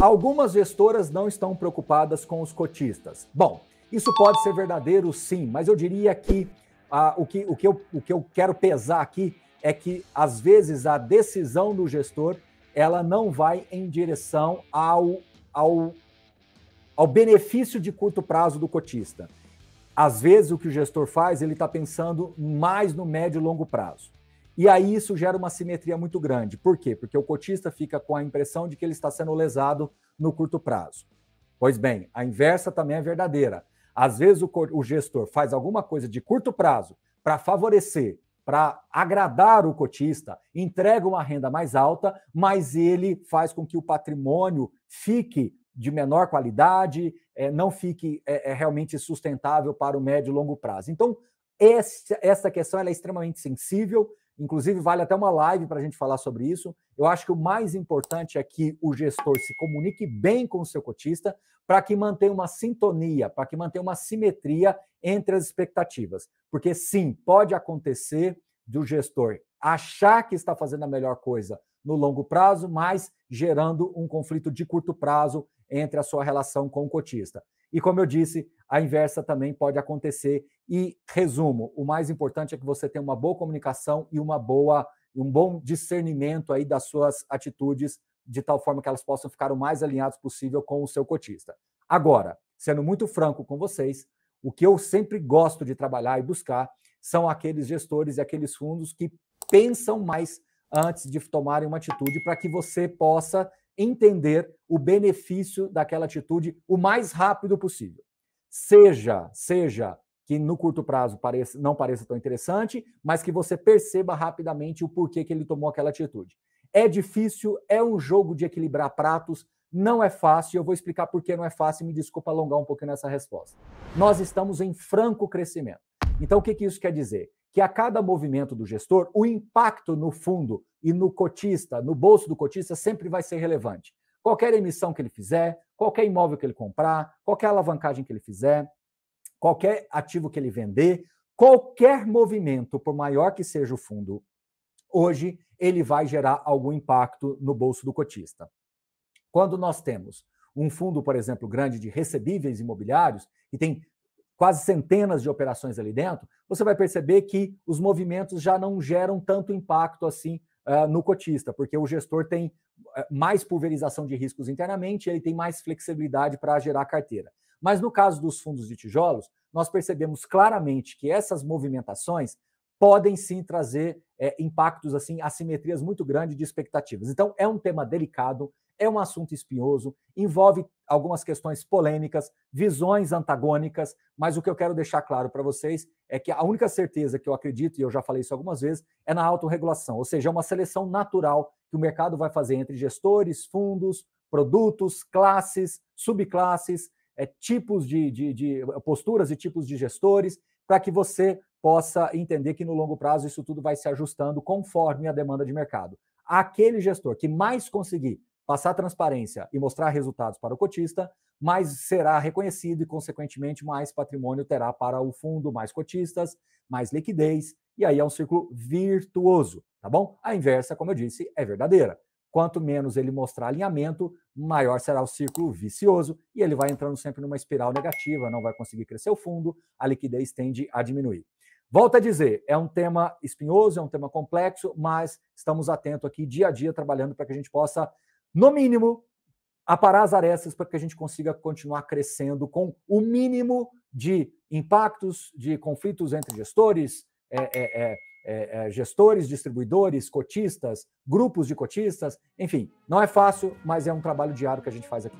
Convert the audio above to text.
Algumas gestoras não estão preocupadas com os cotistas. Bom, isso pode ser verdadeiro, sim, mas eu diria que, ah, o, que, o, que eu, o que eu quero pesar aqui é que, às vezes, a decisão do gestor ela não vai em direção ao, ao, ao benefício de curto prazo do cotista. Às vezes, o que o gestor faz, ele está pensando mais no médio e longo prazo. E aí isso gera uma simetria muito grande. Por quê? Porque o cotista fica com a impressão de que ele está sendo lesado no curto prazo. Pois bem, a inversa também é verdadeira. Às vezes o, gestor faz alguma coisa de curto prazo para favorecer, para agradar o cotista, entrega uma renda mais alta, mas ele faz com que o patrimônio fique de menor qualidade, é, não fique é, é, realmente sustentável para o médio e longo prazo. Então, essa questão é extremamente sensível, Inclusive, vale até uma live para a gente falar sobre isso. Eu acho que o mais importante é que o gestor se comunique bem com o seu cotista para que mantenha uma sintonia, para que mantenha uma simetria entre as expectativas. Porque, sim, pode acontecer do gestor achar que está fazendo a melhor coisa no longo prazo, mas gerando um conflito de curto prazo entre a sua relação com o cotista. E, como eu disse, a inversa também pode acontecer. E resumo, o mais importante é que você tenha uma boa comunicação e uma boa um bom discernimento aí das suas atitudes de tal forma que elas possam ficar o mais alinhadas possível com o seu cotista. Agora, sendo muito franco com vocês, o que eu sempre gosto de trabalhar e buscar são aqueles gestores e aqueles fundos que pensam mais antes de tomarem uma atitude para que você possa entender o benefício daquela atitude o mais rápido possível seja, seja que no curto prazo pareça, não pareça tão interessante, mas que você perceba rapidamente o porquê que ele tomou aquela atitude. É difícil, é um jogo de equilibrar pratos, não é fácil, eu vou explicar por que não é fácil, me desculpa alongar um pouquinho nessa resposta. Nós estamos em franco crescimento. Então, o que, que isso quer dizer? Que a cada movimento do gestor, o impacto no fundo e no cotista, no bolso do cotista, sempre vai ser relevante qualquer emissão que ele fizer, qualquer imóvel que ele comprar, qualquer alavancagem que ele fizer, qualquer ativo que ele vender, qualquer movimento, por maior que seja o fundo hoje, ele vai gerar algum impacto no bolso do cotista. Quando nós temos um fundo, por exemplo, grande de recebíveis imobiliários, que tem quase centenas de operações ali dentro, você vai perceber que os movimentos já não geram tanto impacto assim ah, no cotista, porque o gestor tem eh, mais pulverização de riscos internamente, ele tem mais flexibilidade para gerar carteira. Mas no caso dos fundos de tijolos, nós percebemos claramente que essas movimentações podem sim trazer é, impactos, assim, assimetrias muito grandes de expectativas. Então, é um tema delicado, é um assunto espinhoso, envolve algumas questões polêmicas, visões antagônicas, mas o que eu quero deixar claro para vocês é que a única certeza que eu acredito, e eu já falei isso algumas vezes, é na autorregulação, ou seja, é uma seleção natural que o mercado vai fazer entre gestores, fundos, produtos, classes, subclasses, é, tipos de, de, de é, posturas e tipos de gestores, para que você possa entender que no longo prazo isso tudo vai se ajustando conforme a demanda de mercado. Aquele gestor que mais conseguir passar transparência e mostrar resultados para o cotista, mais será reconhecido e, consequentemente, mais patrimônio terá para o fundo, mais cotistas, mais liquidez, e aí é um círculo virtuoso, tá bom? A inversa, como eu disse, é verdadeira. Quanto menos ele mostrar alinhamento, maior será o círculo vicioso e ele vai entrando sempre numa espiral negativa, não vai conseguir crescer o fundo, a liquidez tende a diminuir. Volto a dizer, é um tema espinhoso, é um tema complexo, mas estamos atentos aqui dia a dia trabalhando para que a gente possa, no mínimo, aparar as arestas para que a gente consiga continuar crescendo com o mínimo de impactos, de conflitos entre gestores, é, é, é, é, é, gestores, distribuidores, cotistas, grupos de cotistas, enfim, não é fácil, mas é um trabalho diário que a gente faz aqui.